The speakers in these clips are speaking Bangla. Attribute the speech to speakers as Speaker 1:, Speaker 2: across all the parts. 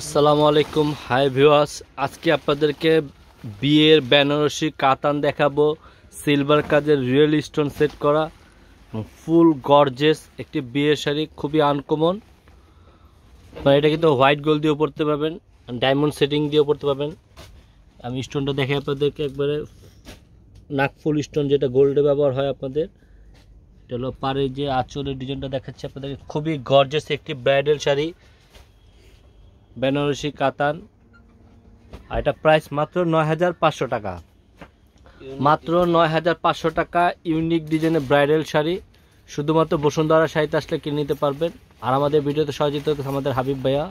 Speaker 1: আসসালামু আলাইকুম হাই ভিওয়ার্স আজকে আপনাদেরকে বিয়ের বেনারসি কাতান দেখাবো সিলভার কাজের রিয়েল স্টোন সেট করা ফুল গর্জেস একটি বিয়ের শাড়ি খুবই আনকমন মানে এটা কিন্তু হোয়াইট গোল দিয়েও পড়তে পারবেন ডায়মন্ড সেটিং দিয়েও পড়তে পারবেন আমি স্টোনটা দেখে আপনাদেরকে একবারে নাকফুল স্টোন যেটা গোল্ডে ব্যবহার হয় আপনাদের এটা হলো পারে যে আঁচলের ডিজাইনটা দেখাচ্ছে আপনাদেরকে খুবই গর্জেস একটি ব্রাইডাল শাড়ি বেনারসি কাতান আর এটা প্রাইস মাত্র নয় হাজার পাঁচশো টাকা মাত্র নয় হাজার পাঁচশো টাকা ইউনিক ডিজাইনের ব্রাইডাল শাড়ি শুধুমাত্র বসুন্ধরা শাড়িতে আসলে কিনে নিতে পারবেন আর আমাদের ভিডিওতে সহযোগিতা করছে আমাদের হাবিব ভাইয়া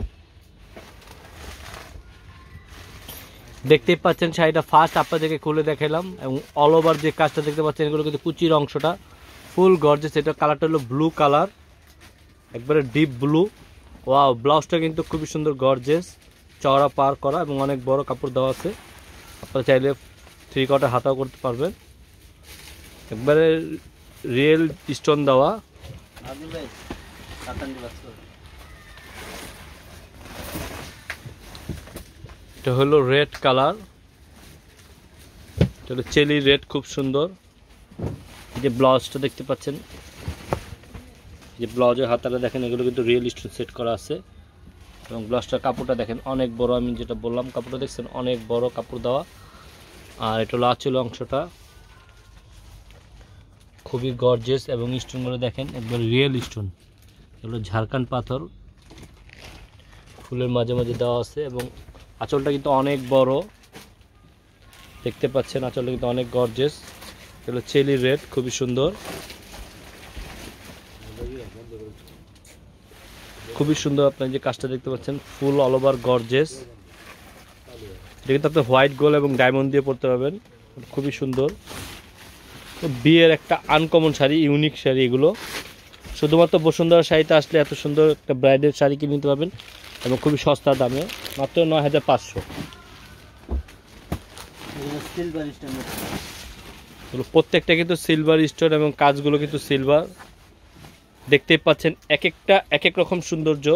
Speaker 1: দেখতেই পাচ্ছেন শাড়িটা ফার্স্ট আপনাদেরকে খুলে দেখালাম এবং অল ওভার যে কাজটা দেখতে পাচ্ছেন এগুলো কিন্তু কুচির অংশটা ফুল গর্জে সেটা কালারটা হলো ব্লু কালার একবারে ডিপ ব্লু ওয়াও ব্লাউজটা কিন্তু খুবই সুন্দর গর্জেস চওড়া পার করা এবং অনেক বড় কাপড় দেওয়া আছে আপনারা চাইলে থ্রি কটা হাতাও করতে পারবেন একবারে রিয়েল স্টোন দেওয়া এটা হলো রেড কালার এটা হলো চেলি রেড খুব সুন্দর যে ব্লাউজটা দেখতে পাচ্ছেন যে ব্লাউজের হাতাটা দেখেন এগুলো কিন্তু রিয়েল স্টোন সেট করা আছে এবং ব্লাউজটার কাপড়টা দেখেন অনেক বড় আমি যেটা বললাম কাপড়টা দেখছেন অনেক বড় কাপড় দেওয়া আর এটা হলো আঁচল অংশটা খুবই গর্জেস এবং স্টোনগুলো দেখেন একবার রিয়েল স্টোন এগুলো ঝাড়খান্ড পাথর ফুলের মাঝে মাঝে দেওয়া আছে এবং আঁচলটা কিন্তু অনেক বড় দেখতে পাচ্ছেন আঁচলটা কিন্তু অনেক গর্জেস এগুলো চেলি রেড খুবই সুন্দর খুবই সুন্দর আপনি যে কাজটা দেখতে পাচ্ছেন ফুল অল ওভার গর্জেস এটা কিন্তু আপনি হোয়াইট গোল এবং ডায়মন্ড দিয়ে পড়তে পারবেন খুবই সুন্দর বিয়ের একটা আনকমন শাড়ি ইউনিক শাড়ি এগুলো শুধুমাত্র বসুন্ধরা শাড়িতে আসলে এত সুন্দর একটা ব্রাইডের শাড়ি কিনে নিতে পারবেন এবং খুবই সস্তা দামে মাত্র নয় হাজার পাঁচশো প্রত্যেকটা কিন্তু সিলভার স্টোন এবং কাজগুলো কিন্তু সিলভার দেখতে পাচ্ছেন এক একটা এক এক রকম সৌন্দর্য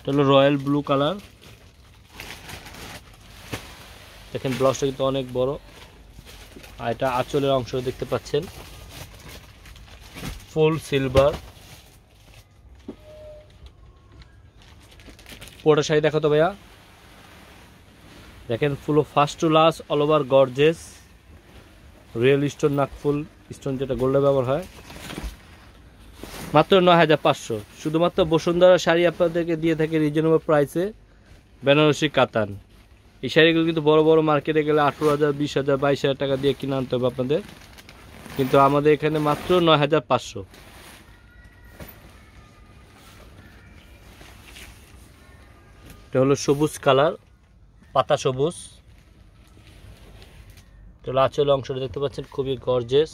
Speaker 1: এটা হলো রয়্যাল ব্লু কালার দেখেন ব্লাউজটা কিন্তু অনেক বড় আর এটা আঁচলের অংশ দেখতে পাচ্ছেন ফুল সিলভার পুরোটা শাড়ি দেখো তো ভাইয়া দেখেন full first to last all over gorgeous real stone নাকফুল স্টোন যেটা গোল্ডে ব্যবহার হয় মাত্র নয় হাজার পাঁচশো শুধুমাত্র বসুন্ধরা শাড়ি আপনাদেরকে দিয়ে থাকে রিজনেবল প্রাইসে বেনারসি কাতান এই শাড়িগুলো কিন্তু বড় বড় মার্কেটে গেলে আঠেরো হাজার বিশ হাজার বাইশ হাজার টাকা দিয়ে কিনে আনতে হবে আপনাদের কিন্তু আমাদের এখানে মাত্র ন হাজার পাঁচশো এটা হলো সবুজ কালার পাতা সবুজ এটা অংশটা দেখতে পাচ্ছেন খুবই গর্জেস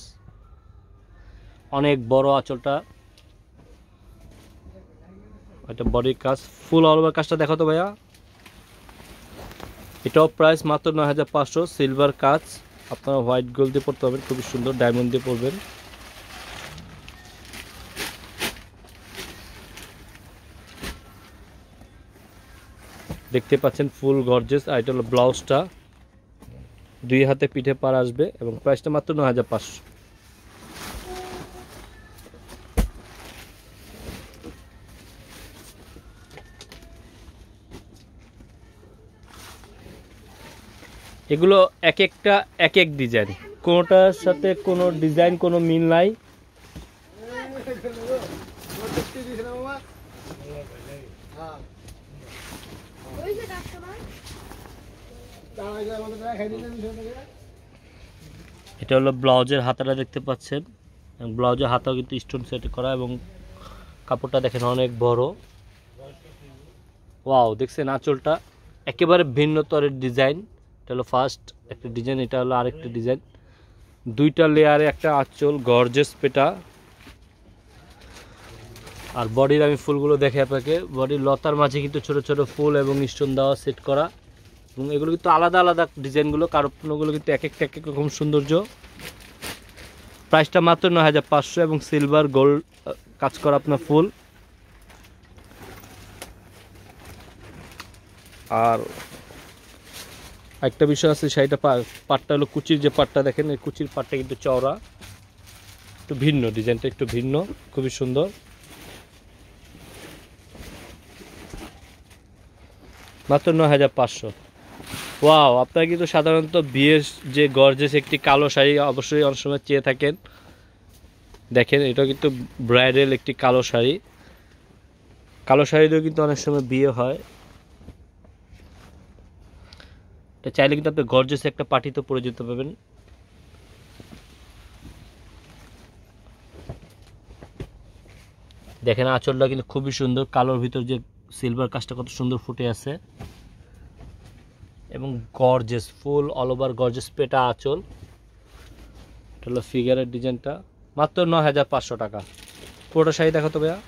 Speaker 1: অনেক বড় আঁচলটা এটা বডির কাজ ফুল অল ওভার কাজটা দেখো তো ভাইয়া এটাও প্রাইস মাত্র নয় হাজার পাঁচশো সিলভার কাজ আপনারা হোয়াইট গোল্ড দিয়ে পড়তে পারবেন খুবই সুন্দর ডায়মন্ড দিয়ে পড়বেন দেখতে পাচ্ছেন ফুল গর্জেস আর এটা হলো ব্লাউজটা দুই হাতে পিঠে পার আসবে এবং প্রাইসটা মাত্র নয় হাজার পাঁচশো এগুলো এক একটা এক এক ডিজাইন কোনোটার সাথে কোনো ডিজাইন কোনো মিল নাই এটা হলো ব্লাউজের হাতাটা দেখতে পাচ্ছেন ব্লাউজের হাতাও কিন্তু স্টোন সেট করা এবং কাপড়টা দেখেন অনেক বড় ওয়াও দেখছেন আঁচলটা একেবারে ভিন্নতরের ডিজাইন এটা হলো ফার্স্ট একটা ডিজাইন এটা হলো আরেকটা ডিজাইন দুইটা লেয়ারে একটা আঁচল গর্জেস পেটা আর বডির আমি ফুলগুলো দেখে আপনাকে বডির লতার মাঝে কিন্তু ছোট ছোট ফুল এবং স্টোন দেওয়া সেট করা এবং এগুলো কিন্তু আলাদা আলাদা ডিজাইনগুলো কারণগুলো কিন্তু এক একটা এক এক রকম সৌন্দর্য প্রাইসটা মাত্র নয় হাজার পাঁচশো এবং সিলভার গোল্ড কাজ করা আপনার ফুল আর একটা বিষয় আছে সেইটা পাটটা হলো কুচির যে পাটটা দেখেন এই কুচির পাটটা কিন্তু চওড়া একটু ভিন্ন ডিজাইনটা একটু ভিন্ন খুবই সুন্দর মাত্র নয় হাজার পাঁচশো ওয়াও আপনারা কিন্তু সাধারণত বিয়ের যে গর্জেস একটি কালো শাড়ি অবশ্যই অনেক সময় চেয়ে থাকেন দেখেন এটা কিন্তু ব্রাইডাল একটি কালো শাড়ি কালো শাড়িতেও কিন্তু অনেক সময় বিয়ে হয় চাইলে কিন্তু আপনি গর্জেস একটা পাটিতে পরে যেতে পারবেন দেখেন আঁচলটা কিন্তু খুবই সুন্দর কালোর ভিতর যে সিলভার কাজটা কত সুন্দর ফুটে আছে এবং gorgeous full all over gorgeous পেটা আঁচল এটা হলো ফিগারের ডিজাইনটা মাত্র ন হাজার পাঁচশো টাকা পুরোটা শাড়ি দেখো তো ভাইয়া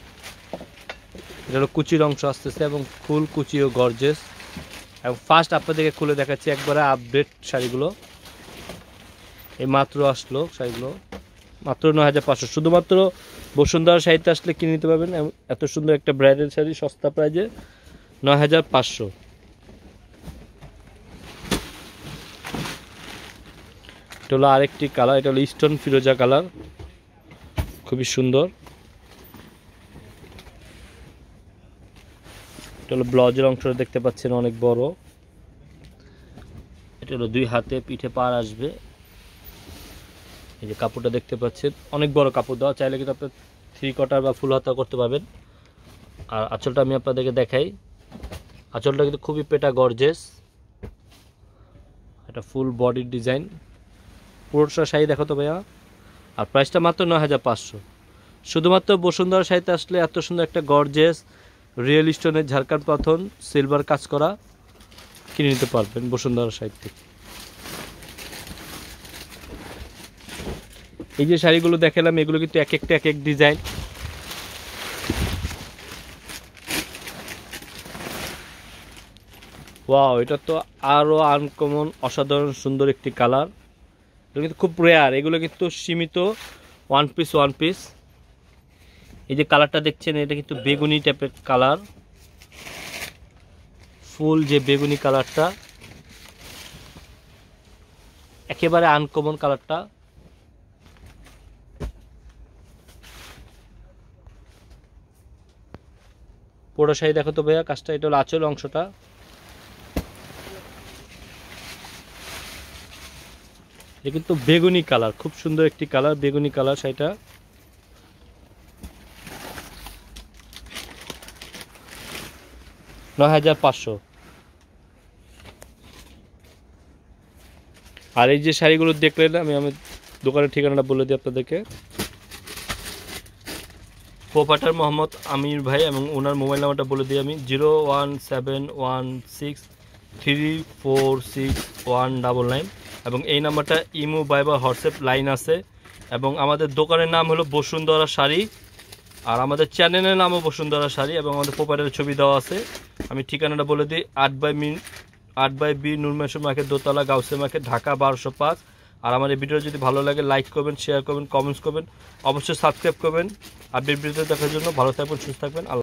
Speaker 1: এটা হলো কুচির অংশ আসতেছে এবং ফুল কুচি ও গর্জেস এবং ফার্স্ট আপনাদেরকে খুলে দেখাচ্ছি একবারে আপডেট শাড়িগুলো এই মাত্র আসলো শাড়িগুলো মাত্র ন হাজার পাঁচশো শুধুমাত্র বসুন্ধরা শাড়িতে আসলে কিনে নিতে পারবেন এত সুন্দর একটা ব্রাইডাল শাড়ি সস্তা প্রাইজে ন হাজার পাঁচশো এটা হলো আরেকটি কালার এটা হলো স্টোন ফিরোজা কালার খুবই সুন্দর এটা হলো ব্লাউজের অংশটা দেখতে পাচ্ছেন অনেক বড় এটা হলো দুই হাতে পিঠে পার আসবে এই যে কাপড়টা দেখতে পাচ্ছেন অনেক বড় কাপড় দেওয়া চাইলে কিন্তু আপনার থ্রি কটার বা ফুল হাতা করতে পারবেন আর আঁচলটা আমি আপনাদেরকে দেখাই আঁচলটা কিন্তু খুবই পেটা গর্জেস এটা ফুল বডির ডিজাইন পুরোটা শাড়ি দেখো তো ভাইয়া আর প্রাইসটা মাত্র নয় হাজার পাঁচশো শুধুমাত্র বসুন্ধরা শাড়িতে আসলে এত সুন্দর একটা গর্জেস রিয়েল স্টোনের ঝাড়খান্ড পাথর সিলভার কাজ করা কিনে নিতে পারবেন বসুন্ধরা সাইড থেকে এই যে শাড়িগুলো দেখালাম এগুলো কিন্তু এক একটা এক এক ডিজাইন ওয়াও এটা তো আরও আনকমন অসাধারণ সুন্দর একটি কালার এগুলো কিন্তু খুব রেয়ার এগুলো কিন্তু সীমিত ওয়ান পিস ওয়ান পিস এই যে কালারটা দেখছেন এটা কিন্তু বেগুনি টাইপের কালার ফুল যে বেগুনি কালারটা একেবারে আনকমন কালারটা পোড়া শাড়ি দেখো তো ভাইয়া কাজটা এটা হলো আচল অংশটা এটা কিন্তু বেগুনি কালার খুব সুন্দর একটি কালার বেগুনি কালার শাড়িটা নয় হাজার পাঁচশো আর এই যে শাড়িগুলো দেখলেন আমি আমি দোকানের ঠিকানাটা বলে দিই আপনাদেরকে পোপাটার মোহাম্মদ আমির ভাই এবং ওনার মোবাইল নাম্বারটা বলে দিই আমি zero one seven one six three four six one double nine এবং এই নাম্বারটা ইমো বা হোয়াটসঅ্যাপ লাইন আছে এবং আমাদের দোকানের নাম হলো বসুন্ধরা শাড়ি আর আমাদের চ্যানেলের নামও বসুন্ধরা শাড়ি এবং আমাদের প্রোপাইটারের ছবি দেওয়া আছে আমি ঠিকানাটা বলে দিই আট বাই মিন আট বাই বি নুরমেশ মার্কেট দোতলা গাউসে মাকে ঢাকা বারোশো পাঁচ আর আমার এই ভিডিও যদি ভালো লাগে লাইক করবেন শেয়ার করবেন কমেন্টস করবেন অবশ্যই সাবস্ক্রাইব করবেন আর বিবৃতি দেখার জন্য ভালো থাকবেন সুস্থ থাকবেন আল্লাহ